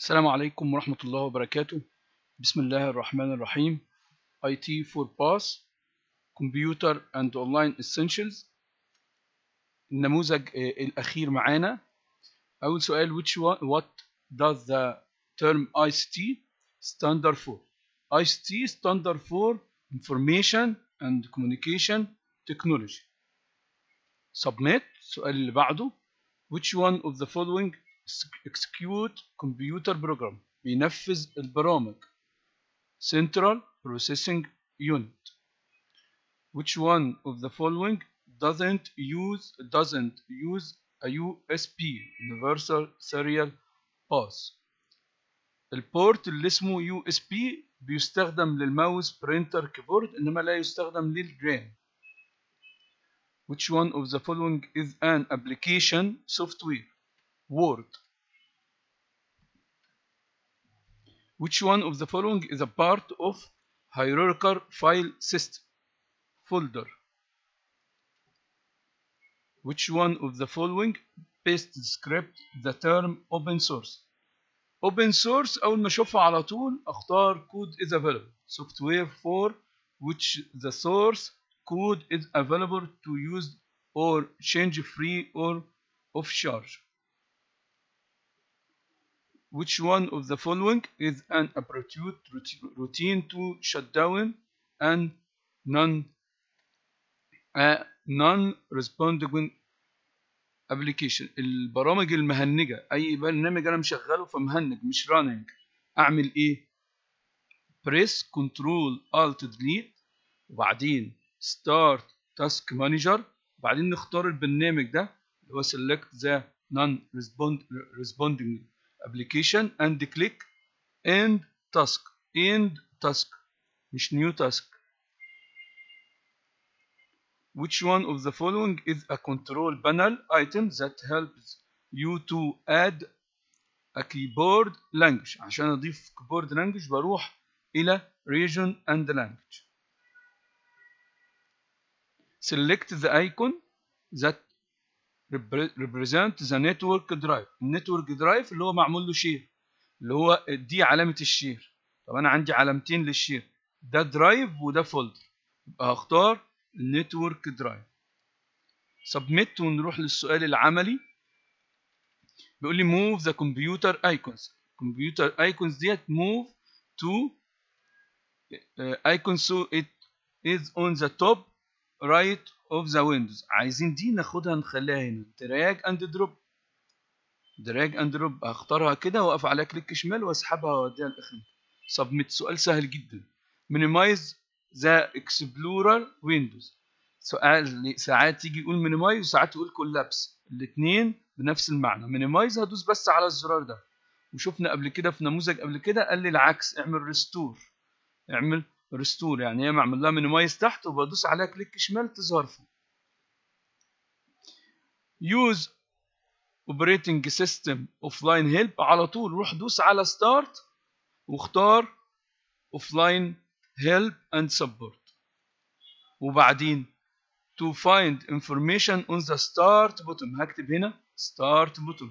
السلام عليكم ورحمة الله وبركاته بسم الله الرحمن الرحيم IT for Pass Computer and Online Essentials النموذج الأخير معانا أول سؤال which one, what does the term ICT standard for ICT standard for Information and Communication Technology submit السؤال اللي بعده which one of the following execute computer program بينفذ البرامج central processing unit which one of the following doesn't use doesn't use a USP universal serial bus البورت اللي اسمه يو اس بي بيستخدم للماوس برينتر كيبورد انما لا يستخدم RAM. which one of the following is an application software word. Which one of the following is a part of hierarchical file system folder? Which one of the following best describes the term open source? open source اول ما اشوفها على طول اختار code is available software for which the source code is available to use or change free or off charge which one of the following is an appropriate routine to shut down and non a non-responding application البرامج المهنجة أي برنامج أنا مشغله فمهنج مش running أعمل إيه؟ بريس كنترول alt delete وبعدين start task manager وبعدين نختار البرنامج ده اللي هو select the non-responding application and click end task end task مش new task which one of the following is a control panel item that helps you to add a keyboard language عشان اضيف keyboard language بروح الى region and language select the icon that represent the network drive النتورك درايف اللي هو معمول له شير اللي هو دي علامة الشير طب أنا عندي علامتين للشير ده درايف وده فولدر يبقى هختار النتورك درايف سبميت ونروح للسؤال العملي بيقول لي move the computer icons computer icons ديت move to uh, icons so it is on the top right اوف ذا ويندوز عايزين دي ناخدها نخليها هنا دراج اند دروب دراج اند دروب هختارها كده واقف على كليك شمال واسحبها واوديها لاخر سبميت سؤال سهل جدا مينيمايز ذا اكسبلورر ويندوز سؤال ساعات يجي يقول مينيمايز وساعات يقول كولابس الاثنين بنفس المعنى مينيمايز هدوس بس على الزرار ده وشفنا قبل كده في نموذج قبل كده قال لي العكس اعمل ريستور اعمل ريستور يعني ياما معمل لها مينيمايز تحت وبدوس عليها كليك شمال تظهر فوق يوز اوبريتنج سيستم اوف لاين هيلب على طول روح دوس على ستارت واختار اوف لاين هيلب اند سبورت وبعدين تو فايند انفورميشن اون ذا ستارت button هكتب هنا ستارت button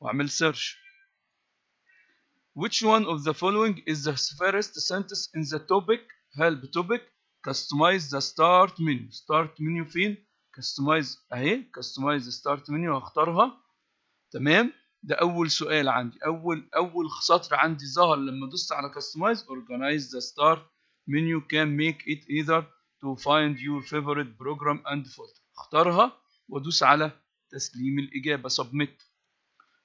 واعمل سيرش Which one of the following is the first sentence in the topic help topic customize the start menu start menu فين customize اهي customize the start menu هختارها تمام ده اول سؤال عندي اول اول سطر عندي ظهر لما دوست على customize organize the start menu can make it either to find your favorite program and folder اختارها وادوس على تسليم الاجابه submit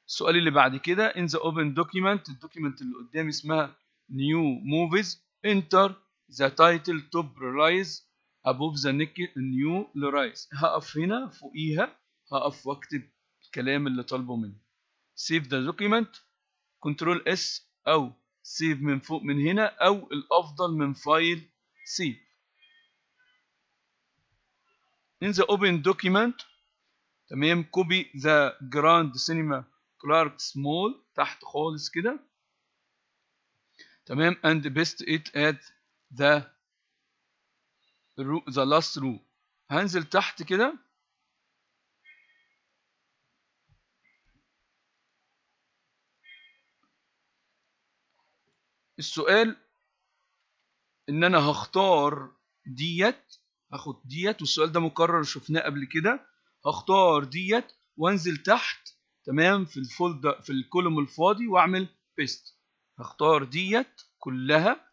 السؤال اللي بعد كده in the open document الدوكيمنت اللي قدامي اسمها new movies enter the title to prioritize above the new rise هقف هنا فوقيها هقف واكتب الكلام اللي طالبه مني save the document control s او save من فوق من هنا او الافضل من فايل save in the open document تمام copy the grand cinema كلارك سمول تحت خالص كده تمام and best it at the the last row هنزل تحت كده السؤال ان انا هختار ديت هاخد ديت والسؤال ده مكرر شفناه قبل كده هختار ديت وانزل تحت تمام في الفولدر في الكولوم الفاضي واعمل بيست هختار ديت كلها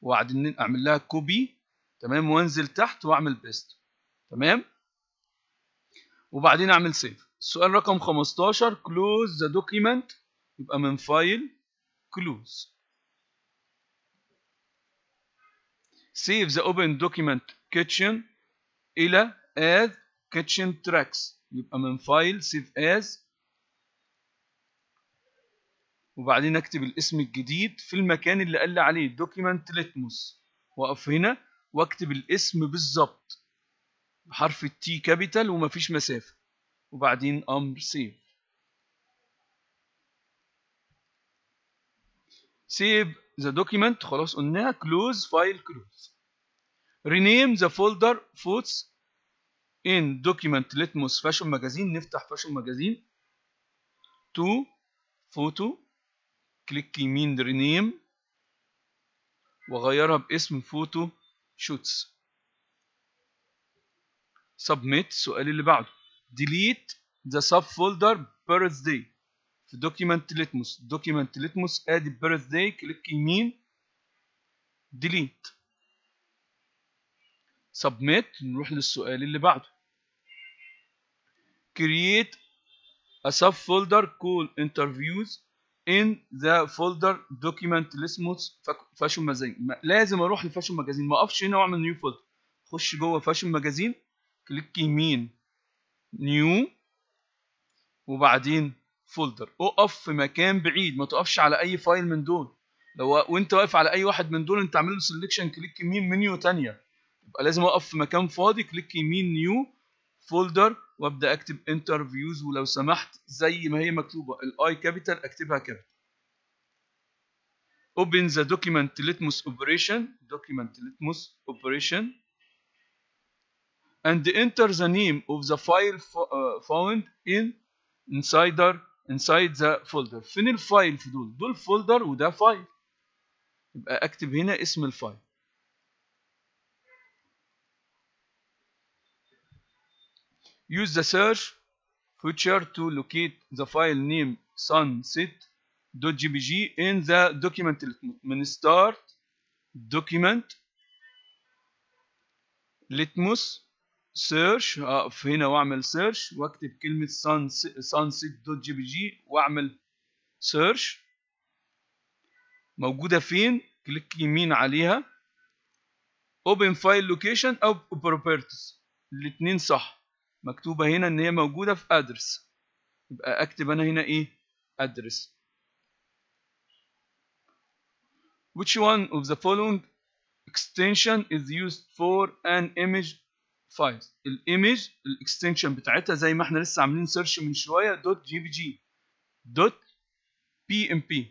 وبعدين اعمل لها كوبي تمام وانزل تحت واعمل بيست تمام وبعدين اعمل سيف السؤال رقم 15 كلوز ذا دوكيمنت يبقى من فايل كلوز سيف ذا اوبن دوكيمنت كيتشن الى اد كيتشن تراكس يبقى من فايل سيف از وبعدين اكتب الاسم الجديد في المكان اللي قال لي عليه دوكيمنت لتموس واقف هنا واكتب الاسم بالظبط بحرف التي كابيتال ومفيش مسافه وبعدين امر سيف سيف ذا دوكيمنت خلاص قلناها كلوز فايل كلوز رينيم ذا فولدر فوتس ان دوكيمنت لتموس فاشون ماجازين نفتح فاشون ماجازين تو فوتو كليك يمين رينيم وغيرها باسم فوتو شوتس سبميت السؤال اللي بعده ديليت ذا سب فولدر بيرث داي في دوكيمنت ليتموس دوكيمنت ليتموس ادي بيرث داي كليك يمين ديليت سبميت نروح للسؤال اللي بعده كرييت ا سب فولدر كول انترفيوز in the folder document اللي اسمه فاشون ماجازين لازم اروح لفاشون ماجازين ما اقفش هنا واعمل نيو فولدر خش جوه فاشون ماجازين كليك يمين نيو وبعدين فولدر اقف في مكان بعيد ما تقفش على اي فايل من دول لو وانت واقف على اي واحد من دول انت اعمل له سيلكشن كليك يمين منيو ثانيه يبقى لازم اقف في مكان فاضي كليك يمين نيو فولدر وابدا اكتب انترفيوز ولو سمحت زي ما هي مكتوبه الاي كابيتال اكتبها كابيتال open the document litmus اوبريشن دوكيمنت litmus operation and enter the name of the file uh, found ان انسايدر inside the folder فين الفايل في دول دول فولدر وده فايل يبقى اكتب هنا اسم الفايل Use the search feature to locate the file name sunset.jpg in the document من start document litmus search اقف هنا واعمل search واكتب كلمة sunset.jpg واعمل search موجودة فين كليك يمين عليها open file location او properties الاتنين صح مكتوبة هنا إن هي موجودة في أدرس يبقى أكتب أنا هنا إيه أدرس Which one of the following extension is used for an image files الايمج extension بتاعتها زي ما احنا لسه عاملين سيرش من شويه dot جي dot .pmp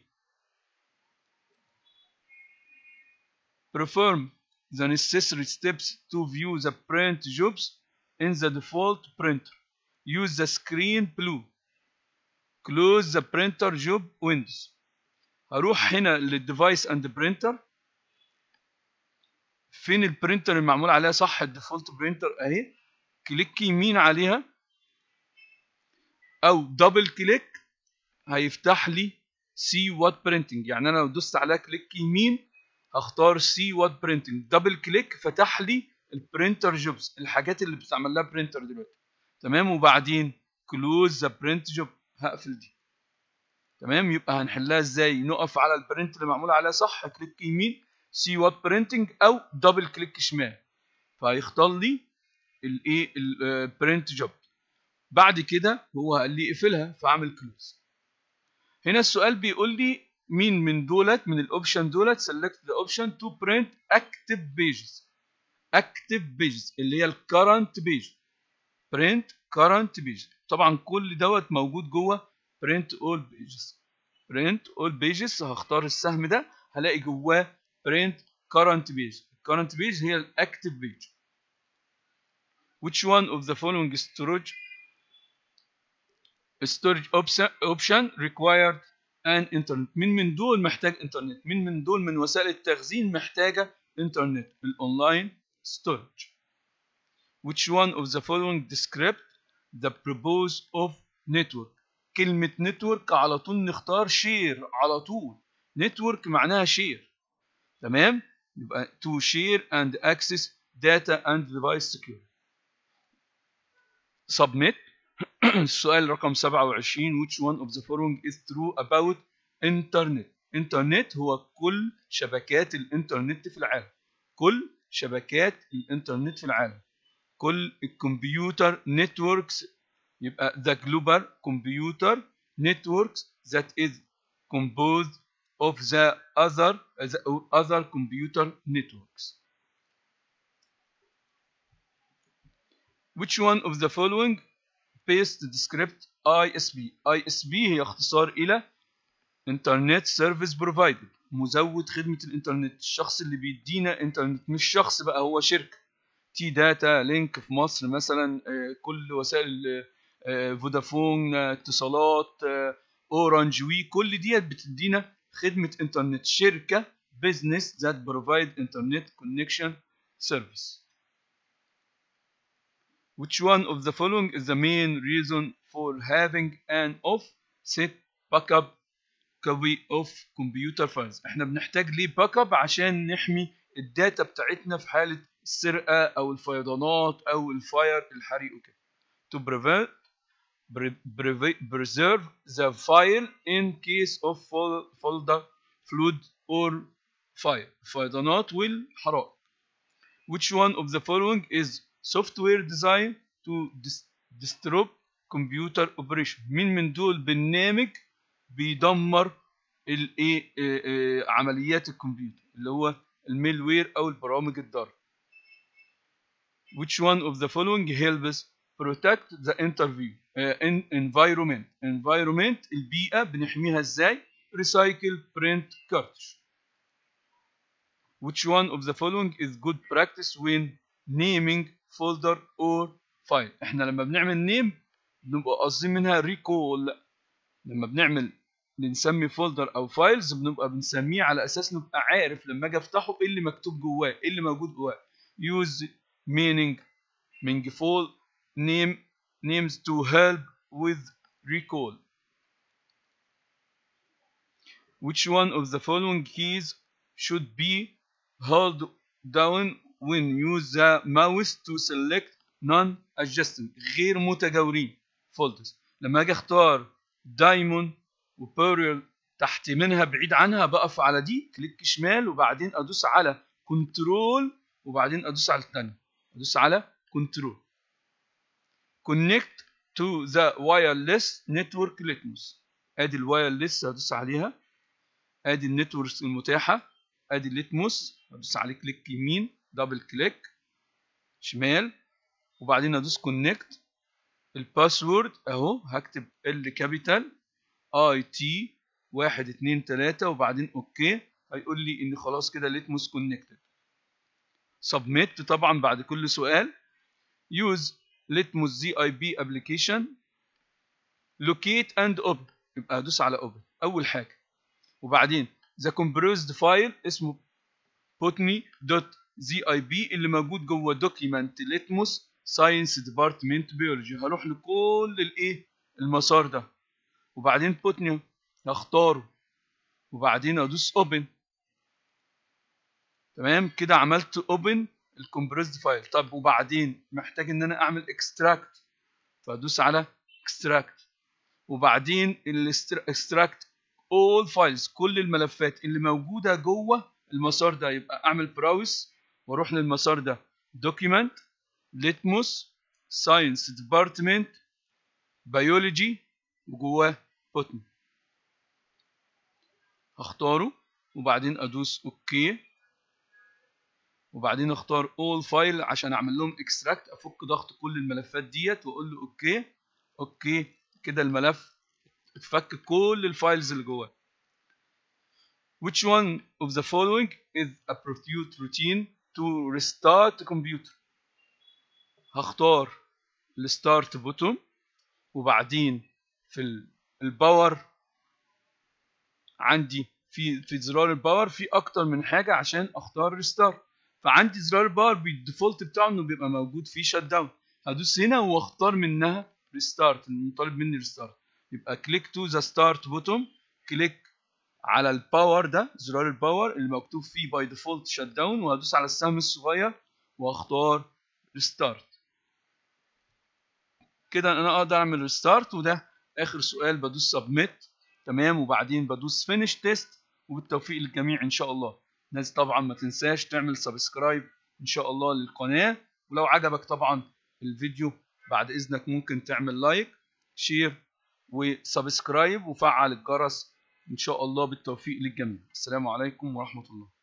perform the necessary steps to view the print jobs in the default printer. Use the screen blue. Close the printer job windows. هروح هنا للديفايس اند برينتر فين البرينتر اللي معمول عليها صح الديفولت برينتر اهي كليك يمين عليها او دبل كليك هيفتح لي سي وات برينتنج يعني انا لو دوست عليها كليك يمين هختار سي وات برينتنج دبل كليك فتح لي البرنتر جوبز الحاجات اللي بتعمل لها برنتر دلوقتي تمام وبعدين كلوز ذا برنت جوب هقفل دي تمام يبقى هنحلها ازاي نقف على البرنت اللي معمول عليها صح كليك يمين سي وات برينتنج او دبل كليك شمال فهيختار لي الايه البرنت جوب بعد كده هو قال لي اقفلها فاعمل كلوز هنا السؤال بيقول لي مين من دولت من الاوبشن دولت سيلكت ذا اوبشن تو برنت اكتف بيجز اكتف بيجز اللي هي الكرنت بيج برنت كرنت بيج طبعا كل دوت موجود جوه برنت اول بيجز برنت اول بيجز هختار السهم ده هلاقي جواه برنت كرنت بيج الكرنت بيج هي الاكتف بيج which one of the following storage storage option required an internet مين من دول محتاج انترنت مين من دول من وسائل التخزين محتاجه انترنت الاونلاين storage. Which one of the following describe the purpose of network كلمة network على طول نختار share على طول network معناها share تمام يبقى to share and access data and device security. submit السؤال رقم 27 which one of the following is true about internet internet هو كل شبكات الانترنت في العالم كل شبكات الانترنت في العالم كل الكمبيوتر نتوركس يبقى the global computer networks that is composed of the other اذر other computer networks which one of the following paste the script ISP ISP هي اختصار إلى Internet Service Provider مزود خدمة الإنترنت الشخص اللي بيدينا إنترنت مش شخص بقى هو شركة تي داتا لينك في مصر مثلا آه، كل وسائل آه، فودافون آه، اتصالات أورانج وي كل ديت بتدينا خدمة إنترنت شركة business that provide internet connection service which one of the following is the main reason for having an off set backup كوبي اوف كمبيوتر فايلز احنا بنحتاج ليه باك اب عشان نحمي الداتا بتاعتنا في حاله السرقه او الفيضانات او الفاير الحريق وكده to prevent preserve the file in case of folder flood or fire فيضانات والحرائق which one of the following is software designed to disrupt computer operation مين من دول برنامج بيدمر الايه عمليات الكمبيوتر اللي هو الميل وير او البرامج الضاره which one of the following helps protect the interview in environment environment البيئه بنحميها ازاي recycle print cartridge which one of the following is good practice when naming folder or file احنا لما بنعمل name بنبقى قاصدين منها recall لما بنعمل بنسمي فولدر او فايلز بنبقى بنسميه على اساس نبقى عارف لما اجي افتحه ايه اللي مكتوب جواه ايه اللي موجود جواه يوز meaning مينج فول نيم names to help with recall which one of the following keys should be held down when use the mouse to select non adjacent غير متجاورين folders لما اجي اختار diamond وبيرل تحت منها بعيد عنها بقف على دي كليك شمال وبعدين ادوس على كنترول وبعدين ادوس على الثانيه ادوس على كنترول كونكت تو ذا وايرلس نتورك ليتموس ادي الوايرلس ادوس عليها ادي النتورك المتاحه ادي الليتموس ادوس عليه كليك يمين دبل كليك شمال وبعدين ادوس كونكت الباسورد اهو هكتب ال كابيتال اي تي 1 2 3 وبعدين اوكي هيقول لي ان خلاص كده ليتموس كونكتد سبميت طبعا بعد كل سؤال يوز ليتموس زي اي بي ابلكيشن لوكيت اند اوب يبقى هدوس على اوب اول حاجه وبعدين ذا كومبريزد فايل اسمه بوتني دوت زي اي بي اللي موجود جوه دوكيمنت ليتموس ساينس ديبارتمنت بيولوجي هروح لكل الايه المسار ده وبعدين put new اختاره وبعدين ادوس اوبن تمام كده عملت اوبن الكمبريسد فايل طب وبعدين محتاج ان انا اعمل اكستراكت فادوس على اكستراكت وبعدين extract اول فايلز كل الملفات اللي موجوده جوه المسار ده يبقى اعمل براوس واروح للمسار ده دوكيمنت litmus ساينس ديبارتمنت بيولوجي وجواه بوتن هختاره وبعدين ادوس اوكي وبعدين اختار all فايل عشان اعمل لهم extract افك ضغط كل الملفات ديت واقول له اوكي اوكي كده الملف اتفك كل الفايلز اللي جواه which one of the following is a prostitute routine to restart the computer هختار الستارت بوتون وبعدين في الباور عندي في في زرار الباور في اكتر من حاجه عشان اختار ريستارت فعندي زرار الباور بالديفولت بتاعه انه بيبقى موجود فيه شات داون هدوس هنا واختار منها ريستارت المطالب مني ريستارت يبقى كليك تو ذا ستارت بوتوم كليك على الباور ده زرار الباور اللي مكتوب فيه باي ديفولت شات داون وهدوس على السهم الصغير واختار ريستارت كده انا اقدر اعمل ريستارت وده اخر سؤال بدوس سبميت تمام وبعدين بدوس فينيش تيست وبالتوفيق للجميع ان شاء الله الناس طبعا ما تنساش تعمل سبسكرايب ان شاء الله للقناه ولو عجبك طبعا الفيديو بعد اذنك ممكن تعمل لايك شير وسبسكرايب وفعل الجرس ان شاء الله بالتوفيق للجميع السلام عليكم ورحمه الله